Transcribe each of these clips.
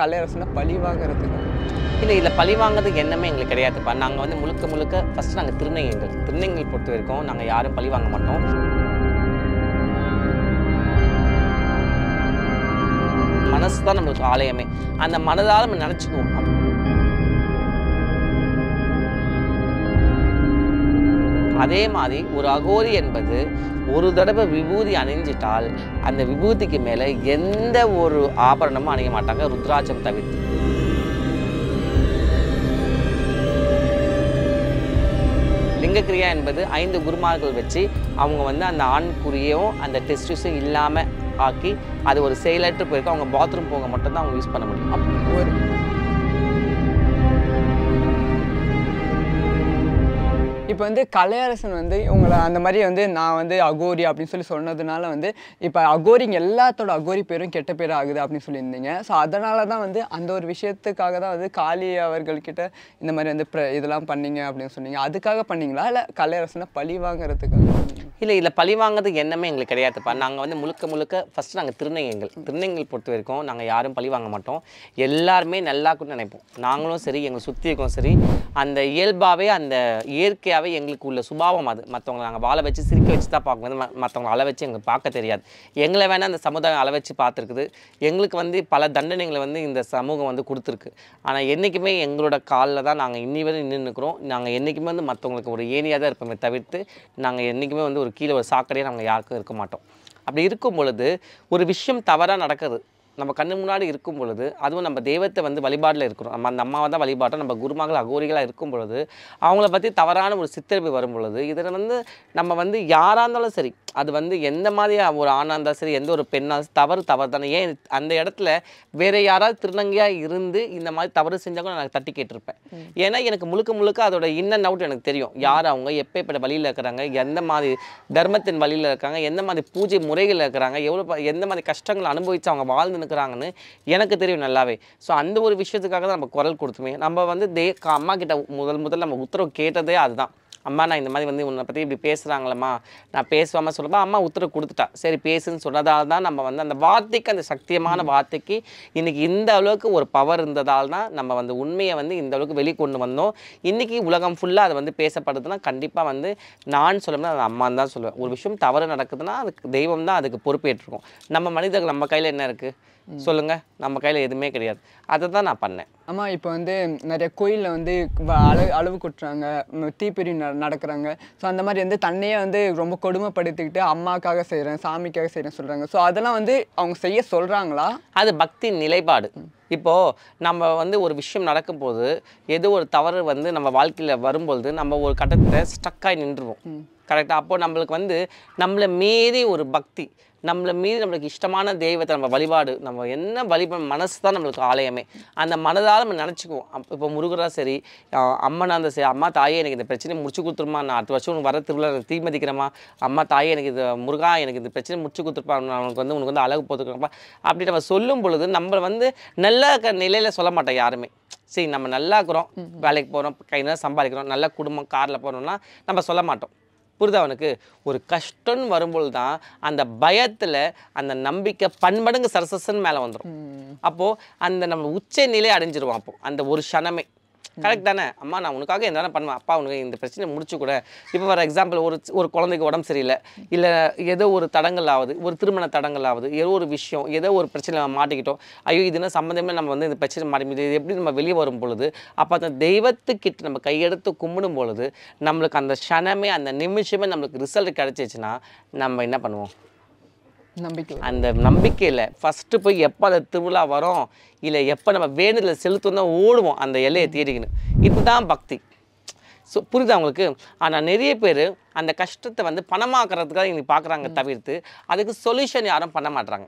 கலை பழி வாங்குறதுக்கு இல்லை இதில் பழி வாங்குறதுக்கு என்னமே எங்களுக்கு கிடையாதுப்பா நாங்கள் வந்து முழுக்க முழுக்க ஃபஸ்ட்டு நாங்கள் திருநங்கைகள் திருநங்கைகள் பொறுத்த வரைக்கும் நாங்கள் யாரும் பழி வாங்க மாட்டோம் மனசு தான் நம்மளுக்கு ஆலயமே அந்த மனதால் நம்ம நினச்சிக்குவோம் அதே மாதிரி ஒரு அகோரி என்பது ஒரு தடவை விபூதி அணிஞ்சிட்டால் அந்த விபூதிக்கு மேலே எந்த ஒரு ஆபரணமும் அணிய மாட்டாங்க ருத்ராட்சம் தவிர்த்து லிங்கக்கிரியா என்பது ஐந்து குருமார்கள் வச்சு அவங்க வந்து அந்த ஆண்குறியையும் அந்த டெஸ்டிஸும் இல்லாமல் ஆக்கி அது ஒரு செயலற்று போயிருக்கு அவங்க பாத்ரூம் போக மட்டும்தான் அவங்க யூஸ் பண்ண முடியும் ஒரு இப்போ வந்து கலையரசன் வந்து இவங்களை அந்த மாதிரி வந்து நான் வந்து அகோரி அப்படின்னு சொல்லி சொன்னதுனால வந்து இப்போ அகோரிங் எல்லாத்தோட அகோரி பேரும் கெட்ட பேர் ஆகுது அப்படின்னு சொல்லியிருந்தீங்க ஸோ அதனால தான் வந்து அந்த ஒரு விஷயத்துக்காக தான் வந்து காளி அவர்கள்கிட்ட இந்த மாதிரி வந்து ப்ர இதெல்லாம் பண்ணீங்க அப்படின்னு சொன்னீங்க அதுக்காக பண்ணீங்களா இல்லை கலையரசனை பழி வாங்குறதுக்காக இல்லை இல்லை பழி வாங்குறதுக்கு என்னமே எங்களுக்கு கிடையாதுப்பா நாங்கள் வந்து முழுக்க முழுக்க ஃபஸ்ட்டு நாங்கள் திருநங்கைகள் திருநங்கைகள் பொறுத்த வரைக்கும் நாங்கள் யாரும் பழி வாங்க மாட்டோம் எல்லாருமே நல்லா கூட நினைப்போம் நாங்களும் சரி எங்களை சுற்றி இருக்கோம் சரி அந்த இயல்பாகவே அந்த இயற்கையாக இயற்கையாகவே எங்களுக்கு உள்ள சுபாவம் அது மற்றவங்களை நாங்கள் வாழ வச்சு சிரிக்க வச்சு தான் பார்க்கணும் மற்றவங்களை அளவை வச்சு எங்களுக்கு பார்க்க தெரியாது எங்களை வேணால் அந்த சமுதாயம் அளவை வச்சு பார்த்துருக்குது எங்களுக்கு வந்து பல தண்டனைகளை வந்து இந்த சமூகம் வந்து கொடுத்துருக்கு ஆனால் என்றைக்குமே எங்களோட காலில் தான் நாங்கள் இன்னி வரை நின்றுக்கிறோம் நாங்கள் என்றைக்குமே வந்து மற்றவங்களுக்கு ஒரு ஏனியாக தான் இருப்போமே தவிர்த்து நாங்கள் என்றைக்குமே வந்து ஒரு கீழே ஒரு சாக்கடையாக நாங்கள் யாருக்கும் இருக்க மாட்டோம் அப்படி இருக்கும் பொழுது ஒரு விஷயம் தவறாக நடக்குது நம்ம கண்ணு முன்னாடி இருக்கும் பொழுது அதுவும் நம்ம தெய்வத்தை வந்து வழிபாட்டில் இருக்கிறோம் நம்ம அந்த அம்மாவை தான் வழிபாட்டோம் நம்ம குருமார்கள் அகோரிகளாக இருக்கும் பொழுது அவங்கள பற்றி தவறான ஒரு சித்தரிப்பு வரும் பொழுது இதில் வந்து நம்ம வந்து யாராக இருந்தாலும் சரி அது வந்து எந்த மாதிரி ஒரு ஆணாக இருந்தாலும் சரி எந்த ஒரு பெண்ணாக தவறு தவறு தானே ஏன் அந்த இடத்துல வேறு யாராவது திருநங்கையாக இருந்து இந்த மாதிரி தவறு செஞ்சாங்க நான் தட்டி கேட்டிருப்பேன் ஏன்னா எனக்கு முழுக்க முழுக்க அதோட இன்னன் அவுட் எனக்கு தெரியும் யார் அவங்க எப்போ எப்படி வழியில் இருக்கிறாங்க எந்த மாதிரி தர்மத்தின் வழியில் இருக்காங்க எந்த மாதிரி பூஜை முறைகள் இருக்கிறாங்க எவ்வளோ எந்த மாதிரி கஷ்டங்கள் அனுபவித்து அவங்க வாழ்ந்து நடந்துக்கிறாங்கன்னு எனக்கு தெரியும் நல்லாவே ஸோ அந்த ஒரு விஷயத்துக்காக தான் நம்ம குரல் கொடுத்துமே நம்ம வந்து தே அம்மா கிட்ட முதல் முதல் நம்ம உத்தரவு கேட்டதே அதுதான் அம்மா நான் இந்த மாதிரி வந்து உன்னை பற்றி இப்படி பேசுகிறாங்களம்மா நான் பேசுவாமல் சொல்லப்போ அம்மா உத்தரவு கொடுத்துட்டா சரி பேசுன்னு சொன்னதால் தான் நம்ம வந்து அந்த வார்த்தைக்கு அந்த சக்தியமான வார்த்தைக்கு இன்றைக்கி இந்த அளவுக்கு ஒரு பவர் இருந்ததால் தான் நம்ம வந்து உண்மையை வந்து இந்த அளவுக்கு வெளிக்கொண்டு வந்தோம் இன்றைக்கி உலகம் ஃபுல்லாக அது வந்து பேசப்படுதுன்னா கண்டிப்பாக வந்து நான் சொல்லணும்னா அது அம்மான்னு தான் சொல்லுவேன் ஒரு விஷயம் தவறு நடக்குதுன்னா அதுக்கு தெய்வம் தான் அதுக்கு பொறுப்பேற்றிருக்கும் நம்ம மனிதர்கள் நம்ம கையில் என்ன இருக்குது சொல்லுங்கள் நம்ம கையில் எதுவுமே கிடையாது அதை தான் நான் பண்ணேன் ஆமாம் இப்போ வந்து நிறைய கோயிலில் வந்து அளவு அளவு கொட்டுறாங்க தீப்பிரி நடக்கிறாங்க ஸோ அந்த மாதிரி வந்து தன்னையே வந்து ரொம்ப கொடுமைப்படுத்திக்கிட்டு அம்மாக்காக செய்கிறேன் சாமிக்காக செய்கிறேன் சொல்கிறாங்க ஸோ அதெல்லாம் வந்து அவங்க செய்ய சொல்கிறாங்களா அது பக்தி நிலைப்பாடு இப்போது நம்ம வந்து ஒரு விஷயம் நடக்கும்போது ஏதோ ஒரு தவறு வந்து நம்ம வாழ்க்கையில் வரும்பொழுது நம்ம ஒரு கட்டத்தில் ஸ்டக்காகி நின்றுவோம் கரெக்டாக அப்போது நம்மளுக்கு வந்து நம்மளை மீறி ஒரு பக்தி நம்மளை மீறி நம்மளுக்கு இஷ்டமான தெய்வத்தை நம்ம வழிபாடு நம்ம என்ன வழிப மனசு தான் நம்மளுக்கு ஆலயமே அந்த மனதால் நம்ம நினச்சிக்குவோம் அப் இப்போ முருகராக சரி அம்மனாக இருந்தால் சரி அம்மா தாயே எனக்கு இந்த பிரச்சனையை முடிச்சு கொடுத்துருமா நான் அடுத்த வருஷம் உனக்கு வர திருவிழா எனக்கு அம்மா தாயே எனக்கு இது முருகா எனக்கு இந்த பிரச்சனை முடிச்சு கொடுத்துருப்பா அவனுக்கு வந்து உனக்கு வந்து அழகு போத்துக்கிறப்பா அப்படி நம்ம சொல்லும் பொழுது நம்மளை வந்து நல்ல நிலையில் சொல்ல மாட்டோம் யாருமே சரி நம்ம நல்லா இருக்கிறோம் வேலைக்கு போகிறோம் கை நல்லா சம்பாதிக்கிறோம் நல்ல குடும்பம் காரில் போகிறோம்னா நம்ம சொல்ல மாட்டோம் புரிதா அவனுக்கு ஒரு கஷ்டம்னு வரும்பொழுது தான் அந்த பயத்தில் அந்த நம்பிக்கை பன்மடங்கு சரசன் மேலே வந்துடும் அப்போது அந்த நம்ம உச்ச நிலை அடைஞ்சிருவான் அப்போது அந்த ஒரு க்ஷணமே கரெக்ட் தானே அம்மா நான் உனக்காக எந்த பண்ணுவேன் அப்பா உனக்கு இந்த பிரச்சனை முடிச்சு கூட இப்போ ஃபார் எக்ஸாம்பிள் ஒரு ஒரு குழந்தைக்கு உடம்பு சரியில்லை இல்லை ஏதோ ஒரு தடங்கள் ஆகுது ஒரு திருமண தடங்கள் ஆகுது ஏதோ ஒரு விஷயம் ஏதோ ஒரு பிரச்சனை மாட்டிக்கிட்டோம் ஐயோ இதுனா சம்மந்தமே நம்ம வந்து இந்த பிரச்சனை மாட்டி இது எப்படி நம்ம வெளியே வரும் பொழுது அப்போ அந்த தெய்வத்துக்கிட்ட நம்ம கையெடுத்து கும்பிடும் பொழுது நம்மளுக்கு அந்த க்ஷணமே அந்த நிமிஷமே நம்மளுக்கு ரிசல்ட் கிடச்சிச்சுன்னா நம்ம என்ன பண்ணுவோம் அந்த நம்பிக்கையில் ஃபஸ்ட்டு போய் எப்போ அந்த திருவிழா வரும் இல்லை எப்போ நம்ம வேண்டுதலை செலுத்தணும் தான் ஓடுவோம் அந்த எல்லையை தேடிக்கணும் இதுதான் பக்தி ஸோ புரியுதா அவங்களுக்கு ஆனால் நிறைய பேர் அந்த கஷ்டத்தை வந்து பணமாக்குறதுக்காக இன்றைக்கி பார்க்குறாங்க தவிர்த்து அதுக்கு சொல்யூஷன் யாரும் பண்ண மாட்டுறாங்க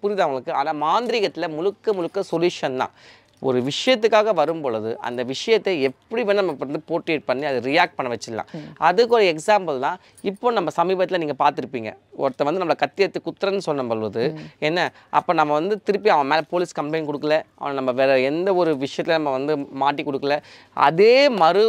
புரியுதா அவங்களுக்கு ஆனால் மாந்திரிகத்தில் முழுக்க முழுக்க சொல்யூஷன் தான் ஒரு விஷயத்துக்காக வரும் பொழுது அந்த விஷயத்தை எப்படி வேணால் நம்ம வந்து போர்ட்ரேட் பண்ணி அதை ரியாக்ட் பண்ண வச்சிடலாம் அதுக்கு ஒரு எக்ஸாம்பிள் தான் இப்போ நம்ம சமீபத்தில் நீங்கள் பார்த்துருப்பீங்க ஒருத்த வந்து நம்மளை கத்தி எடுத்து குத்துறன்னு சொன்ன பொழுது என்ன அப்போ நம்ம வந்து திருப்பி அவன் மேலே போலீஸ் கம்ப்ளைண்ட் கொடுக்கல அவன் நம்ம வேறு எந்த ஒரு விஷயத்தில் நம்ம வந்து மாட்டி கொடுக்கல அதே மறு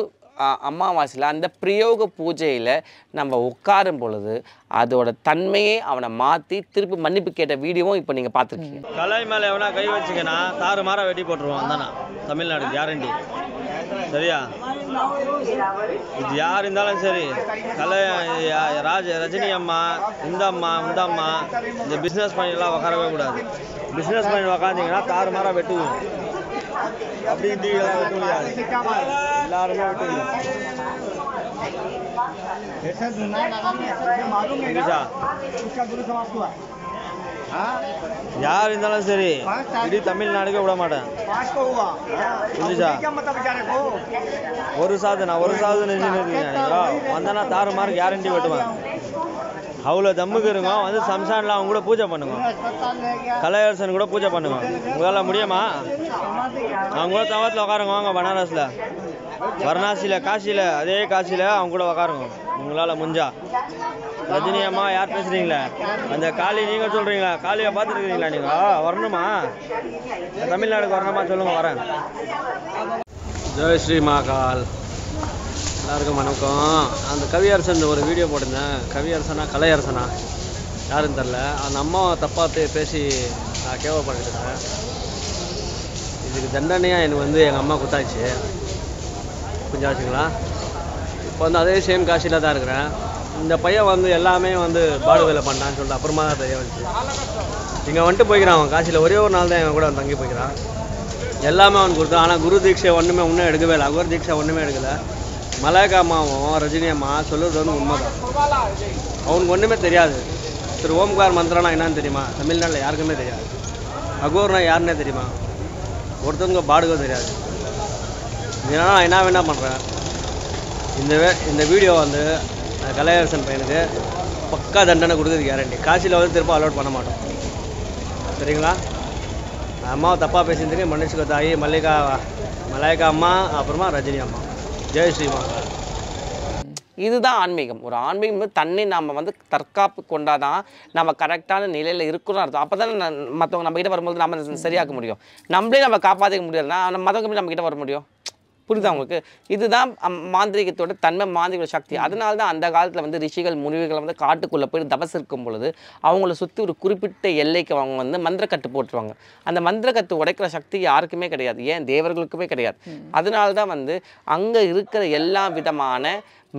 அமாவாசையில் அந்த பிரயோக பூஜையில் நம்ம உட்காரும் பொழுது அதோட தன்மையை அவனை மாற்றி திருப்பி மன்னிப்பு கேட்ட வீடியோவும் இப்போ நீங்கள் பார்த்துருக்கீங்க கலை மேலே எவனா கை வச்சுக்கன்னா தாறு மாற வெட்டி போட்டுருவான் தானே தமிழ்நாடு கேரண்டி சரியா இது யார் இருந்தாலும் சரி கலை ராஜ ரஜினி அம்மா இந்த அம்மா இந்த அம்மா இந்த பிஸ்னஸ் பண்ணிலாம் உட்காரவே கூடாது பிஸ்னஸ் பண்ணி உக்காந்தீங்கன்னா தாறு மாற வெட்டுவோம் யார் இருந்தாலும் சரி இடி தமிழ்நாடுக்கு விட மாட்டேன் ஒரு சாது நான் ஒரு சாது நினைச்சு வந்தேன்னா தாறு மார்க் கேரண்டி வெட்டுவேன் அவ்வளோ தம்முக்கு இருக்கும் வந்து சம்சானில் அவங்க கூட பூஜை பண்ணுங்க கலையரசன் கூட பூஜை பண்ணுங்க உங்களால் முடியுமா அவங்க கூட தவத்தில் உட்காருங்க வாங்க பனாரஸில் வரணாசியில் காசியில் அதே காசியில் அவங்க கூட உக்காருங்க உங்களால் முடிஞ்சா ரஜினி அம்மா யார் பேசுகிறீங்களே அந்த காளி நீங்கள் சொல்கிறீங்களா காளியை பார்த்துருக்குறீங்களா நீங்கள் வரணுமா தமிழ்நாடுக்கு வரணுமா சொல்லுங்கள் வரேன் ஜெய் ஸ்ரீ மகால் எல்லாருக்கும் வணக்கம் அந்த கவியரசன் ஒரு வீடியோ போட்டிருந்தேன் கவியரசனா கலையரசனா யாருன்னு தெரில அந்த அம்மா தப்பாக பேசி நான் கேவப்படுறேன் இதுக்கு தண்டனையாக எனக்கு வந்து எங்கள் அம்மா குத்தாச்சு கொஞ்சம் ஆச்சுங்களா இப்போ வந்து அதே சேம் காசியில் தான் இருக்கிறேன் இந்த பையன் வந்து எல்லாமே வந்து பாடு வேலை பண்ணான்னு சொல்லிட்டு அப்புறமா தான் தெரிய வந்துச்சு இங்கே வந்துட்டு போய்க்கிறான் அவன் காசியில் ஒரே ஒரு நாள் தான் என் கூட தங்கி போய்க்கிறான் எல்லாமே அவன் கொடுத்தான் ஆனால் குரு தீட்சை ஒன்றுமே ஒன்றும் எடுக்கவே இல்லை அகர் தீட்சை ஒன்றுமே எடுக்கலை மலாய்க்கா அம்மாவும் ரஜினி அம்மா சொல்லுறது வந்து உண்மைதான் அவனுக்கு ஒன்றுமே தெரியாது திரு ஓம்கார் மந்திரம்னா என்னன்னு தெரியுமா தமிழ்நாட்டில் யாருக்குமே தெரியாது அகோர்னா யாருன்னே தெரியுமா ஒருத்தவங்க பாடுகோ தெரியாது இதனால் நான் என்ன வேணா பண்ணுறேன் இந்த வே இந்த வீடியோ வந்து கலையரசன் பையனுக்கு பக்கா தண்டனை கொடுக்குறது கேரண்டி காசியில் வந்து திரும்ப அலோட் பண்ண மாட்டோம் சரிங்களா அம்மாவை தப்பாக பேசியிருந்தீங்க மனுஷுக்கு தாயி மல்லிகா மலாய்க்கா அம்மா அப்புறமா ரஜினி அம்மா ஜெய் ஸ்ரீமான் இதுதான் ஆன்மீகம் ஒரு ஆன்மீகம் தன்னை நாம் வந்து தற்காப்பு கொண்டாதான் நம்ம கரெக்டான நிலையில் இருக்கணும் அர்த்தம் அப்போ தான் மற்றவங்க நம்மக்கிட்ட வரும்போது நம்ம சரியாக்க முடியும் நம்மளே நம்ம காப்பாற்றிக்க முடியாதுன்னா மற்றவங்க நம்மக்கிட்ட வர முடியும் புரிதா உங்களுக்கு இதுதான் மாந்திரிகத்தோட தன்மை மாந்திரிக சக்தி அதனால தான் அந்த காலத்தில் வந்து ரிஷிகள் முனிவுகள் வந்து காட்டுக்குள்ளே போய் தபஸ் இருக்கும் பொழுது அவங்கள சுற்றி ஒரு குறிப்பிட்ட எல்லைக்கு அவங்க வந்து மந்திரக்கட்டு போட்டுருவாங்க அந்த மந்திரக்கட்டு உடைக்கிற சக்தி யாருக்குமே கிடையாது ஏன் தேவர்களுக்குமே கிடையாது அதனால தான் வந்து அங்கே இருக்கிற எல்லா விதமான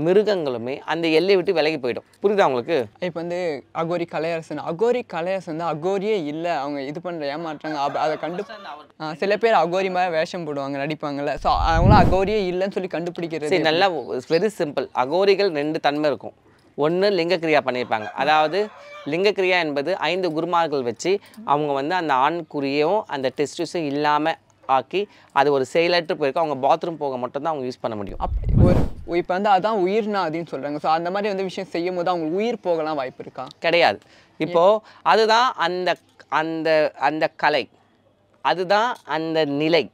மிருகங்களுமே அந்த எல்லையை விட்டு விலகி போயிடும் புரியுதா அவங்களுக்கு இப்போ வந்து அகோரி கலையரசன் அகோரி கலையரசன் வந்து அகோரியே இல்லை அவங்க இது பண்ணுற ஏமாற்றாங்க அதை கண்டு சில பேர் அகோரி மாதிரி வேஷம் போடுவாங்க நடிப்பாங்கல்ல ஸோ அவங்களாம் அகோரியே இல்லைன்னு சொல்லி கண்டுபிடிக்கிறது நல்லா வெரி சிம்பிள் அகோரிகள் ரெண்டு தன்மை இருக்கும் ஒன்று லிங்கக்கிரியா பண்ணியிருப்பாங்க அதாவது லிங்கக்கிரியா என்பது ஐந்து குருமார்கள் வச்சு அவங்க வந்து அந்த ஆண்குறியும் அந்த டெஸ்டிஸும் இல்லாமல் ஆக்கி அது ஒரு செயலற்று போயிருக்கு அவங்க பாத்ரூம் போக மட்டும்தான் அவங்க யூஸ் பண்ண முடியும் ஒரு இப்போ வந்து அதான் உயிர்னா அப்படின்னு சொல்கிறாங்க ஸோ அந்த மாதிரி வந்து விஷயம் செய்யும் போது அவங்க உயிர் போகலாம் வாய்ப்பு இருக்கா கிடையாது இப்போது அதுதான் அந்த அந்த அந்த கலை அதுதான் அந்த நிலை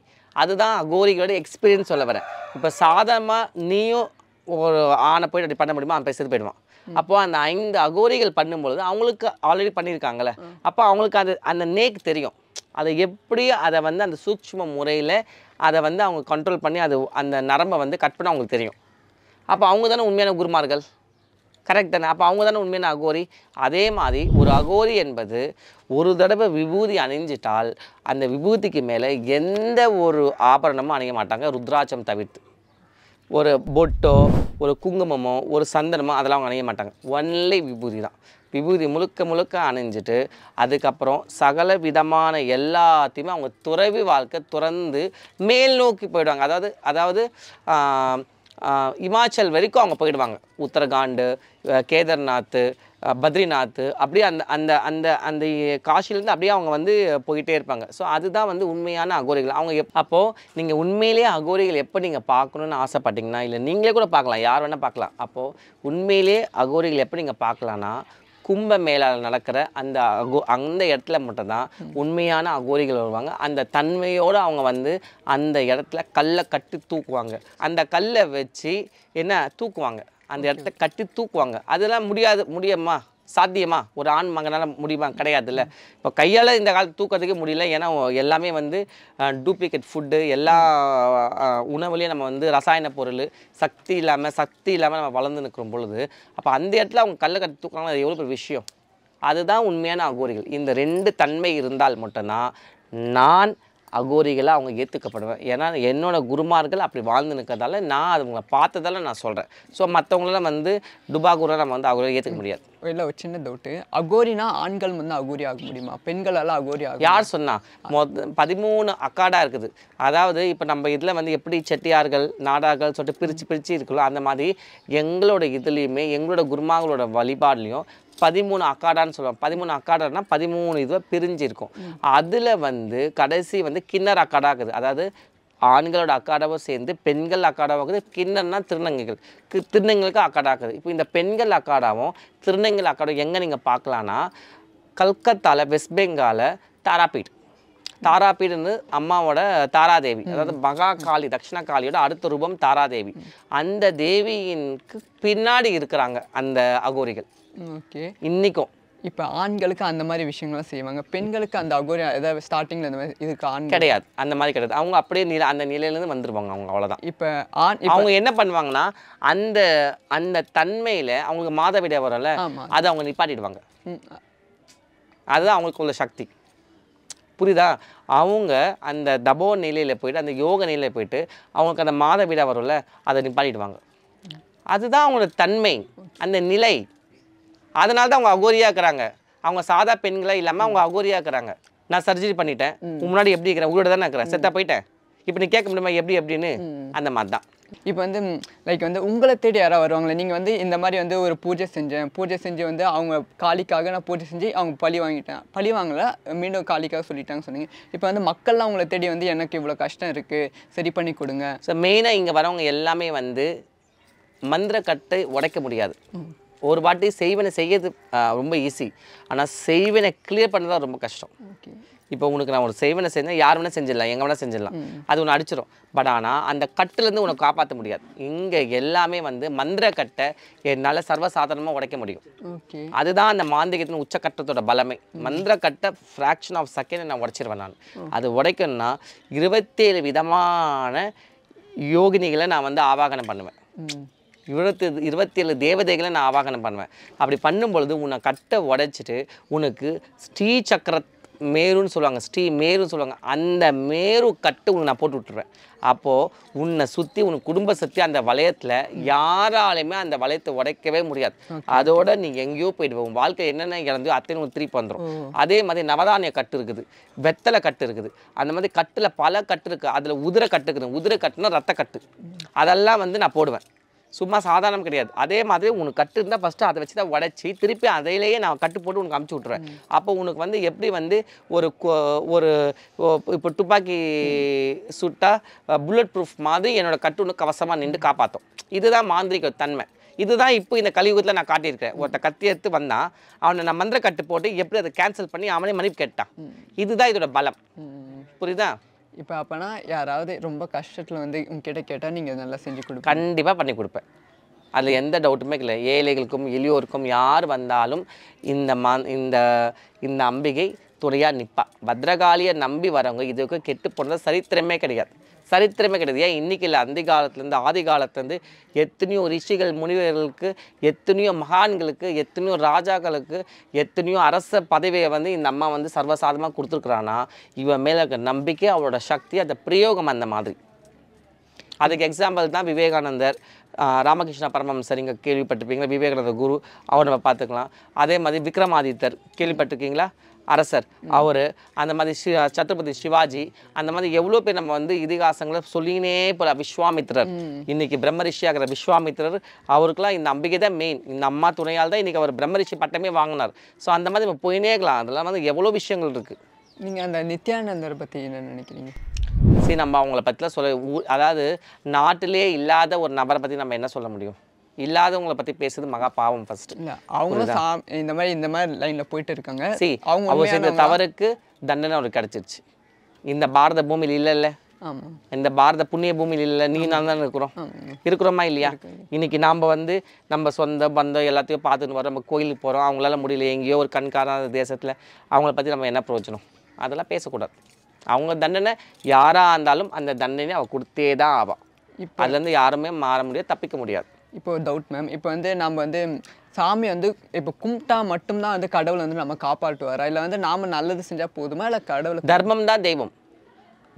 அதுதான் அகோரிகளோட எக்ஸ்பீரியன்ஸ் சொல்ல வரேன் இப்போ சாதாரணமாக நீயும் ஒரு ஆணை போய் அப்படி பண்ண முடியுமா அவன் பேசுகிறது போயிடுவான் அப்போ அந்த ஐந்து அகோரிகள் பண்ணும்பொழுது அவங்களுக்கு ஆல்ரெடி பண்ணியிருக்காங்கல்ல அப்போ அவங்களுக்கு அது அந்த நேக் தெரியும் அதை எப்படி அதை வந்து அந்த சூட்சம முறையில் அதை வந்து அவங்க கண்ட்ரோல் பண்ணி அது அந்த நரம்பை வந்து கட் பண்ண அவங்களுக்கு தெரியும் அப்போ அவங்க தானே உண்மையான குருமார்கள் கரெக்ட் தானே அப்போ அவங்க தானே உண்மையான அகோரி அதே மாதிரி ஒரு அகோரி என்பது ஒரு தடவை விபூதி அணிஞ்சிட்டால் அந்த விபூதிக்கு மேலே எந்த ஒரு ஆபரணமும் அணிய மாட்டாங்க ருத்ராட்சம் தவிர்த்து ஒரு பொட்டோ ஒரு குங்குமமோ ஒரு சந்தனமோ அதெல்லாம் அவங்க அணிய மாட்டாங்க ஒன்லி விபூதி தான் விபூதி முழுக்க முழுக்க அணிஞ்சிட்டு அதுக்கப்புறம் சகல விதமான எல்லாத்தையுமே அவங்க துறவி வாழ்க்கை துறந்து மேல் நோக்கி போயிடுவாங்க அதாவது அதாவது இமாச்சல் வரைக்கும் அவங்க போயிடுவாங்க உத்தரகாண்டு கேதர்நாத்து பத்ரிநாத் அப்படியே அந்த அந்த அந்த அந்த காஷிலேருந்து அப்படியே அவங்க வந்து போயிட்டே இருப்பாங்க ஸோ அதுதான் வந்து உண்மையான அகோரிகள் அவங்க எப் அப்போது நீங்கள் உண்மையிலே அகோரிகள் எப்போ நீங்கள் பார்க்கணுன்னு ஆசைப்பட்டீங்கன்னா இல்லை நீங்களே கூட பார்க்கலாம் யார் வேணால் பார்க்கலாம் அப்போது உண்மையிலே அகோரிகள் எப்போ நீங்கள் பார்க்கலான்னா கும்ப மேலால் நடக்கிற அந்த அகோ அந்த இடத்துல மட்டும்தான் உண்மையான அகோரிகள் வருவாங்க அந்த தன்மையோடு அவங்க வந்து அந்த இடத்துல கல்லை கட்டி தூக்குவாங்க அந்த கல்லை வச்சு என்ன தூக்குவாங்க அந்த இடத்த கட்டி தூக்குவாங்க அதெல்லாம் முடியாது முடியுமா சாத்தியமா ஒரு ஆண் மகனால் முடியுமா கிடையாதுல்ல இப்போ கையால் இந்த காலத்து தூக்கிறதுக்கே முடியல ஏன்னா எல்லாமே வந்து டூப்ளிகேட் ஃபுட்டு எல்லா உணவுலேயும் நம்ம வந்து ரசாயன பொருள் சக்தி இல்லாமல் சக்தி இல்லாமல் நம்ம வளர்ந்து நிற்கிற பொழுது அப்போ அந்த இடத்துல அவங்க கல்லை கட்டி தூக்குறாங்க அது எவ்வளோ பெரிய விஷயம் அதுதான் உண்மையான அகோரிகள் இந்த ரெண்டு தன்மை இருந்தால் மட்டும்தான் நான் அகோரிகளாக அவங்க ஏற்றுக்கப்படுவேன் ஏன்னா என்னோடய குருமார்கள் அப்படி வாழ்ந்து நிற்கிறதால நான் அதுங்களை பார்த்ததால நான் சொல்கிறேன் ஸோ மற்றவங்களாம் வந்து டுபாகூரை நம்ம வந்து அகோரி ஏற்றுக்க முடியாது இல்லை ஒரு சின்ன டவுட்டு அகோரினா ஆண்கள் வந்து அகோரி ஆக முடியுமா பெண்களெல்லாம் அகோரி ஆகும் யார் சொன்னா மொத்த பதிமூணு அக்காடாக இருக்குது அதாவது இப்போ நம்ம இதில் வந்து எப்படி செட்டியார்கள் நாடார்கள் சொல்லிட்டு பிரித்து பிரித்து இருக்கலாம் அந்த மாதிரி எங்களோட இதுலேயுமே எங்களோட குருமார்களோட வழிபாடுலேயும் பதிமூணு அக்காடான்னு சொல்லுவாங்க பதிமூணு அக்காடானா பதிமூணு இதுவாக பிரிஞ்சு இருக்கும் அதில் வந்து கடைசி வந்து கிண்ணர் அக்காடா இருக்குது அதாவது ஆண்களோட அக்காடாவும் சேர்ந்து பெண்கள் அக்காடாவும் இருக்குது கிண்ணன்னா திருநங்கைகள் திருநங்கைகளுக்கு அக்காடா இருக்குது இப்போ இந்த பெண்கள் அக்காடாவும் திருநங்கைகள் அக்காடாவும் எங்கே நீங்கள் பார்க்கலான்னா கல்கத்தாவில் வெஸ்ட் பெங்காலில் தாராபீட் தாராபீடுன்னு அம்மாவோட தாராதேவி அதாவது மகா காளி தட்சிண காளியோட அடுத்த ரூபம் தாராதேவி அந்த தேவியின்க்கு பின்னாடி இருக்கிறாங்க அந்த அகோரிகள் ஓகே இன்றைக்கும் இப்போ ஆண்களுக்கு அந்த மாதிரி விஷயங்கள்லாம் செய்வாங்க பெண்களுக்கு அந்த அகோரி ஏதாவது ஸ்டார்டிங்கில் அந்த மாதிரி இதுக்கு ஆண் கிடையாது அந்த மாதிரி கிடையாது அவங்க அப்படியே நில அந்த நிலையிலேருந்து வந்துருவாங்க அவங்க அவ்வளோதான் இப்போ ஆண் அவங்க என்ன பண்ணுவாங்கன்னா அந்த அந்த தன்மையில் அவங்களுக்கு மாதவிட வரல அதை அவங்க நிப்பாட்டிடுவாங்க அதுதான் அவங்களுக்கு உள்ள சக்தி புரியுதா அவங்க அந்த தபோ நிலையில் போயிட்டு அந்த யோக நிலையில் போயிட்டு அவங்களுக்கு அந்த மாத வீடாக வரும்ல அதை நிப்பாட்டிடுவாங்க அதுதான் அவங்களோட தன்மை அந்த நிலை அதனால தான் அவங்க அகோரியாக இருக்கிறாங்க அவங்க சாதா பெண்களே இல்லாமல் அவங்க அகோரியாக இருக்கிறாங்க நான் சர்ஜரி பண்ணிட்டேன் முன்னாடி எப்படி இருக்கிறேன் உங்களோட தானே இருக்கிறேன் செத்தா போயிட்டேன் இப்போ நீ கேட்க முடியுமா எப்படி அப்படின்னு அந்த மாதிரி தான் இப்போ வந்து லைக் வந்து உங்களை தேடி யாராவது வருவாங்களே நீங்கள் வந்து இந்த மாதிரி வந்து ஒரு பூஜை செஞ்சேன் பூஜை செஞ்சு வந்து அவங்க காளிக்காக நான் பூஜை செஞ்சு அவங்க பழி வாங்கிட்டேன் பழி வாங்கல மீண்டும் காளிக்காக சொல்லிட்டாங்க சொன்னீங்க இப்போ வந்து மக்கள்லாம் உங்களை தேடி வந்து எனக்கு இவ்வளோ கஷ்டம் இருக்குது சரி பண்ணி கொடுங்க ஸோ மெயினாக இங்கே வரவங்க எல்லாமே வந்து மந்திர கட்டை உடைக்க முடியாது ஒரு வாட்டி செய்வனை செய்யறது ரொம்ப ஈஸி ஆனால் செய்வனை கிளியர் பண்ணுறது ரொம்ப கஷ்டம் ஓகே இப்போ உனக்கு நான் ஒரு செய்வனை செஞ்சேன் யார் வேணால் செஞ்சிடலாம் எங்கே வேணால் செஞ்சிடலாம் அது ஒன்று அடிச்சிடும் பட் ஆனால் அந்த கட்டுலேருந்து உனக்கு காப்பாற்ற முடியாது இங்கே எல்லாமே வந்து மந்திர கட்டை என்னால் சர்வசாதாரணமாக உடைக்க முடியும் அதுதான் அந்த மாந்திகத்தின் உச்சக்கட்டத்தோட பலமை மந்திர கட்டை ஃப்ராக்ஷன் ஆஃப் செகண்ட் நான் உடைச்சிருவேன் நான் அது உடைக்கணும்னா இருபத்தேழு விதமான யோகினிகளை நான் வந்து ஆவாகனம் பண்ணுவேன் இருபத்தி இருபத்தேழு தேவதைகளை நான் ஆவாகனம் பண்ணுவேன் அப்படி பண்ணும்பொழுது உன்னை கட்டை உடைச்சிட்டு உனக்கு ஸ்ரீ சக்கரத்தை மேருன்னு சொல்லுவாங்க ஸ்ரீ மேருன்னு சொல்லுவாங்க அந்த மேரு கட்டு உன்னை நான் போட்டு விட்டுறேன் அப்போது உன்னை சுற்றி உன் குடும்ப சக்தி அந்த வளையத்தில் யாராலையுமே அந்த வளையத்தை உடைக்கவே முடியாது அதோட நீங்கள் எங்கேயோ போயிடுவோம் உன் வாழ்க்கை என்னென்ன இழந்தோ அத்தனை உங்களுக்கு திருப்பி வந்துடும் அதே மாதிரி நவதானிய கட்டு இருக்குது வெத்தலை கட்டு இருக்குது அந்த மாதிரி கட்டில் பல கட்டு இருக்குது அதில் உதிரை கட்டு இருக்குது உதிரை கட்டுனா ரத்த கட்டு அதெல்லாம் வந்து நான் போடுவேன் சும்மா சாதாரணம் கிடையாது அதே மாதிரி உனக்கு கட்டு இருந்தால் ஃபஸ்ட்டு அதை வச்சு தான் உடச்சி திருப்பி அதையிலேயே நான் கட்டு போட்டு உனக்கு அமுச்சு விட்றேன் அப்போ உனக்கு வந்து எப்படி வந்து ஒரு ஒரு இப்போ துப்பாக்கி சுட்டா புல்லட் ப்ரூஃப் மாதிரி என்னோட கட்டு உனக்கு கவசமாக நின்று காப்பாற்றும் இதுதான் மாந்திரிக தன்மை இதுதான் இப்போ இந்த கலியுகத்தில் நான் காட்டியிருக்கிறேன் ஒருத்த கத்தி எடுத்து வந்தான் அவனை நான் மந்திர கட்டு போட்டு எப்படி அதை கேன்சல் பண்ணி அவனே மன்னிப்பு கேட்டான் இதுதான் இதோட பலம் புரியுதா இப்போ அப்போனா யாராவது ரொம்ப கஷ்டத்தில் வந்து உங்ககிட்ட கேட்டால் நீங்கள் நல்லா செஞ்சு கொடுப்பீங்க கண்டிப்பாக பண்ணி கொடுப்பேன் அதில் எந்த டவுட்டுமே இல்லை ஏழைகளுக்கும் எளியோருக்கும் யார் வந்தாலும் இந்த மா இந்த இந்த அம்பிகை துணையாக நிற்பா பத்ரகாளியை நம்பி வரவங்க இதுக்கு கெட்டு போனது சரித்திரமே கிடையாது சரித்திரமே கிடையாது ஏன் இன்றைக்கி இல்லை அந்த காலத்துலேருந்து ஆதி காலத்துலேருந்து எத்தனையோ ரிஷிகள் முனிவர்களுக்கு எத்தனையோ மகான்களுக்கு எத்தனையோ ராஜாக்களுக்கு எத்தனையோ அரச பதவியை வந்து இந்த அம்மா வந்து சர்வசாதமாக கொடுத்துருக்குறான்னா இவன் மேலே இருக்க நம்பிக்கை அவளோட சக்தி அந்த பிரயோகம் அந்த மாதிரி அதுக்கு எக்ஸாம்பிள் தான் விவேகானந்தர் ராமகிருஷ்ண பரமஹம்சர் இங்கே கேள்விப்பட்டிருப்பீங்களா விவேகானந்த குரு அவரை நம்ம பார்த்துக்கலாம் அதே மாதிரி விக்ரமாதித்தர் கேள்விப்பட்டிருக்கீங்களா அரசர் அவர் அந்த மாதிரி ஸ்ரீ சத்ரபதி சிவாஜி அந்த மாதிரி எவ்வளோ பேர் நம்ம வந்து இதிகாசங்களை சொல்லினே போல விஸ்வாமித்ரர் இன்னைக்கு பிரம்மரிஷியாகிற விஸ்வாமித்திரர் அவருக்குலாம் இந்த நம்பிக்கை தான் மெயின் இந்த அம்மா துணையால் தான் இன்னைக்கு அவர் பிரம்மரிஷி பட்டமே வாங்கினார் ஸோ அந்த மாதிரி நம்ம போயினே இருக்கலாம் அதெல்லாம் வந்து எவ்வளோ விஷயங்கள் இருக்குது நீங்கள் அந்த நித்யானந்தரை பற்றி என்ன நினைக்கிறீங்க சரி நம்ம அவங்கள பற்றிலாம் சொல்ல அதாவது நாட்டிலே இல்லாத ஒரு நபரை பற்றி நம்ம என்ன சொல்ல முடியும் இல்லாதவங்களை பற்றி பேசுறது மகா பாவம் ஃபர்ஸ்ட் அவங்களும் இந்த மாதிரி இந்த மாதிரி லைனில் போயிட்டு இருக்காங்க சரி அவங்க செய்த தவறுக்கு தண்டனை அவருக்கு கிடச்சிருச்சு இந்த பாரத பூமியில் இல்ல இல்ல இந்த பாரத புண்ணிய பூமியில் இல்லை நீ நான் தான் இருக்கிறோம் இருக்கிறோமா இல்லையா இன்னைக்கு நாம் வந்து நம்ம சொந்த பந்தம் எல்லாத்தையும் பார்த்துட்டு வரோம் நம்ம கோயிலுக்கு போகிறோம் அவங்களால முடியல எங்கேயோ ஒரு கண்காராத தேசத்தில் அவங்கள பற்றி நம்ம என்ன பிரயோஜனம் அதெல்லாம் பேசக்கூடாது அவங்க தண்டனை யாராக இருந்தாலும் அந்த தண்டனை அவள் கொடுத்தே தான் ஆவான் அதுலேருந்து யாருமே மாற முடியாது தப்பிக்க முடியாது இப்போ ஒரு டவுட் மேம் இப்போ வந்து நம்ம வந்து சாமி வந்து இப்போ கும்பிட்டா மட்டும்தான் வந்து கடவுளை வந்து நம்ம காப்பாற்றுவாரா இல்லை வந்து நாம் நல்லது செஞ்சால் போதுமா இல்லை கடவுள் தர்மம் தான் தெய்வம்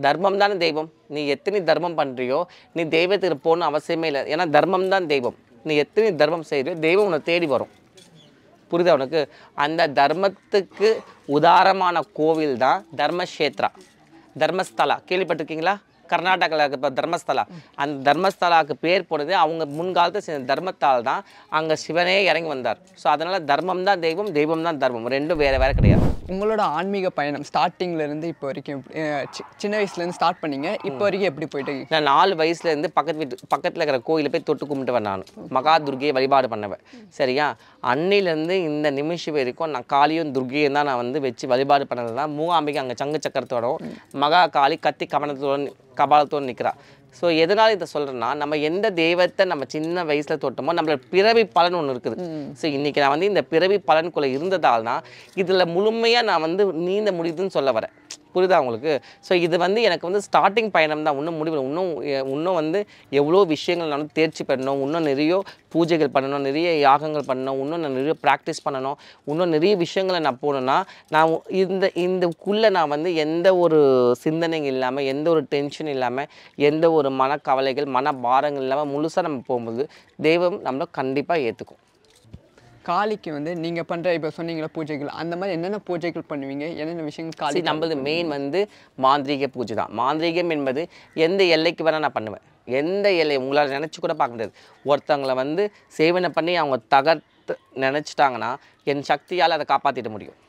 தர்மம் தானே தெய்வம் நீ எத்தனை தர்மம் பண்ணுறியோ நீ தெய்வத்துக்கு போகணும் அவசியமே இல்லை ஏன்னா தர்மம் தான் தெய்வம் நீ எத்தனை தர்மம் செய்கிறியோ தெய்வம் உன்னை தேடி வரும் புரியுது உனக்கு அந்த தர்மத்துக்கு உதாரமான கோவில் தான் தர்மஷேத்ரா தர்மஸ்தலா கேள்விப்பட்டிருக்கீங்களா கர்நாடகாவில் இப்போ தர்மஸ்தலா அந்த தர்மஸ்தலாவுக்கு பேர் போனது அவங்க முன்காலத்தில் சேர்ந்த தர்மத்தால் தான் அங்கே சிவனே இறங்கி வந்தார் ஸோ அதனால் தர்மம் தான் தெய்வம் தெய்வம் தான் தர்மம் ரெண்டும் வேறு வேறு கிடையாது உங்களோட ஆன்மீக பயணம் ஸ்டார்டிங்லேருந்து இப்போ வரைக்கும் சின்ன வயசுலேருந்து ஸ்டார்ட் பண்ணீங்க இப்போ வரைக்கும் எப்படி போயிட்டு நான் நாலு வயசுலேருந்து பக்கத்து வீட்டு பக்கத்தில் இருக்கிற கோயிலில் போய் தொட்டு கும்பிட்டுவேன் நான் மகா துர்கையை வழிபாடு பண்ணுவேன் சரியா அன்னிலேருந்து இந்த நிமிஷம் வரைக்கும் நான் காளியும் துர்கையும் தான் நான் வந்து வச்சு வழிபாடு பண்ணது தான் மூகாம்பிகை அங்கே சங்கு சக்கரத்தோடும் மகா காளி கத்தி கவனத்தோட கபாலத்தோடு நிற்கிறா ஸோ எதனால் இதை சொல்கிறேன்னா நம்ம எந்த தெய்வத்தை நம்ம சின்ன வயசில் தோட்டமோ நம்மளோட பிறவி பலன் ஒன்று இருக்குது ஸோ இன்றைக்கி நான் வந்து இந்த பிறவி பலனுக்குள்ளே இருந்ததால்னா இதில் முழுமையாக நான் வந்து நீந்த முடியுதுன்னு சொல்ல வரேன் புரியுதா உங்களுக்கு ஸோ இது வந்து எனக்கு வந்து ஸ்டார்டிங் பயணம் தான் இன்னும் முடிவில் இன்னும் இன்னும் வந்து எவ்வளோ விஷயங்கள் நான் தேர்ச்சி பண்ணணும் இன்னும் நிறைய பூஜைகள் பண்ணணும் நிறைய யாகங்கள் பண்ணணும் இன்னும் நான் நிறைய ப்ராக்டிஸ் பண்ணணும் இன்னும் நிறைய விஷயங்களை நான் போகணுன்னா நான் இந்த இந்தக்குள்ளே நான் வந்து எந்த ஒரு சிந்தனைகள் இல்லாமல் எந்த ஒரு டென்ஷன் இல்லாமல் எந்த ஒரு மனக்கவலைகள் மன பாரங்கள் இல்லாமல் முழுசாக நம்ம போகும்போது தெய்வம் நம்மளை கண்டிப்பாக ஏற்றுக்கும் காளிக்கு வந்து நீங்கள் பண்ணுற இப்போ சொன்னீங்களா பூஜைகள் அந்த மாதிரி என்னென்ன பூஜைகள் பண்ணுவீங்க என்னென்ன விஷயங்கள் காளி நம்மளது மெயின் வந்து மாந்திரீக பூஜை தான் மாந்திரீகம் என்பது எந்த எல்லைக்கு வேணால் நான் பண்ணுவேன் எந்த எல்லை உங்களால் நினச்சி கூட பார்க்க முடியாது ஒருத்தங்களை வந்து சேவனை பண்ணி அவங்க தகர்த்து நினச்சிட்டாங்கன்னா என் சக்தியால் அதை காப்பாற்றிட முடியும்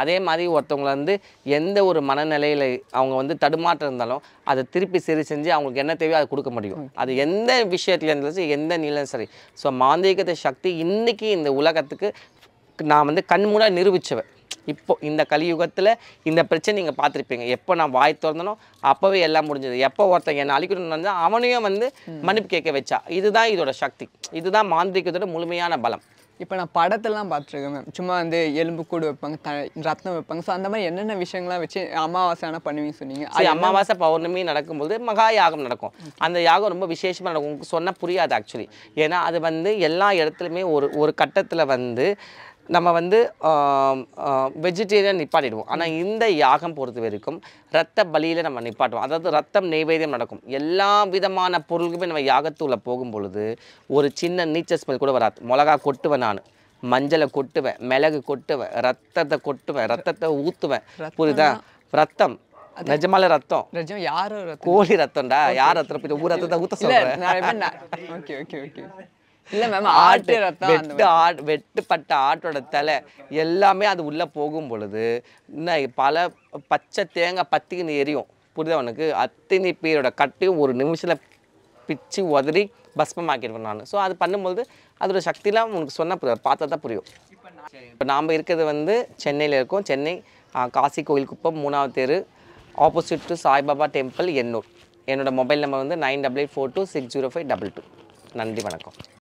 அதே மாதிரி ஒருத்தவங்களை வந்து எந்த ஒரு மனநிலையில் அவங்க வந்து தடுமாற்றம் இருந்தாலும் அதை திருப்பி சரி செஞ்சு அவங்களுக்கு என்ன தேவையோ அதை கொடுக்க முடியும் அது எந்த விஷயத்துல இருந்தாலும் சரி எந்த நிலையிலும் சரி ஸோ மாந்திரிகத்தை சக்தி இன்றைக்கி இந்த உலகத்துக்கு நான் வந்து கண்மூடாக நிரூபித்தவன் இப்போ இந்த கலியுகத்தில் இந்த பிரச்சனை நீங்கள் பார்த்துருப்பீங்க எப்போ நான் வாய் திறந்தனோ அப்போவே எல்லாம் முடிஞ்சது எப்போ ஒருத்தன் என்னை அழிக்கணும்னு வந்து அவனையும் வந்து மன்னிப்பு கேட்க வச்சா இதுதான் இதோட சக்தி இதுதான் மாந்திரிக்கத்தோட முழுமையான பலம் இப்போ நான் படத்தெல்லாம் பார்த்துருக்கேன் சும்மா வந்து எலும்பு கூடு வைப்பாங்க த ரத்தம் வைப்பாங்க ஸோ அந்த மாதிரி என்னென்ன விஷயங்கள்லாம் வச்சு அமாவாசை ஆனால் பண்ணுவீங்க சொன்னீங்க அது அமாவாசை பௌர்ணமி நடக்கும்போது மகா யாகம் நடக்கும் அந்த யாகம் ரொம்ப விசேஷமாக நடக்கும் உங்களுக்கு சொன்னால் புரியாது ஆக்சுவலி ஏன்னா அது வந்து எல்லா இடத்துலையுமே ஒரு ஒரு கட்டத்தில் வந்து நம்ம வந்து வெஜிடேரியன் நிப்பாட்டிடுவோம் ஆனால் இந்த யாகம் பொறுத்த வரைக்கும் ரத்த பலியில் நம்ம நிப்பாட்டுவோம் அதாவது ரத்தம் நெய்வேதியம் நடக்கும் எல்லா விதமான பொருளுக்குமே நம்ம யாகத்துள்ள போகும் பொழுது ஒரு சின்ன நீச்சல் ஸ்மெல் கூட வராது மிளகா கொட்டுவேன் நான் மஞ்சளை கொட்டுவேன் மிளகு கொட்டுவேன் ரத்தத்தை கொட்டுவேன் ரத்தத்தை ஊற்றுவேன் புரியுதா ரத்தம் நிஜமால ரத்தம் நிஜம் யாரும் கோழி ரத்தம்டா யார் ரத்தம் ஊர் ரத்தத்தை ஊற்ற சொல்லுவேன் ஓகே ஓகே ஓகே இல்லை மேம் ஆட்டு ரத்தம் ஆட் வெட்டுப்பட்ட ஆட்டோட தலை எல்லாமே அது உள்ளே போகும் பொழுது இன்னும் பல பச்சை தேங்காய் பத்திக்கின்னு எரியும் புரிதா உனக்கு அத்தனை பேரோட கட்டையும் ஒரு நிமிஷத்தில் பிச்சு உதறி பஸ்மமாக்கிடுவேன் நான் ஸோ அது பண்ணும்போது அதோட சக்திலாம் உனக்கு சொன்னால் புரியும் பார்த்தா தான் புரியும் இப்போ நாம் இருக்கிறது வந்து சென்னையில் இருக்கோம் சென்னை காசி கோயில் குப்பம் மூணாவது தேர் opposite to Saibaba temple Ennore என்னோடய மொபைல் நம்பர் வந்து nine double eight four two six zero five double two நன்றி வணக்கம்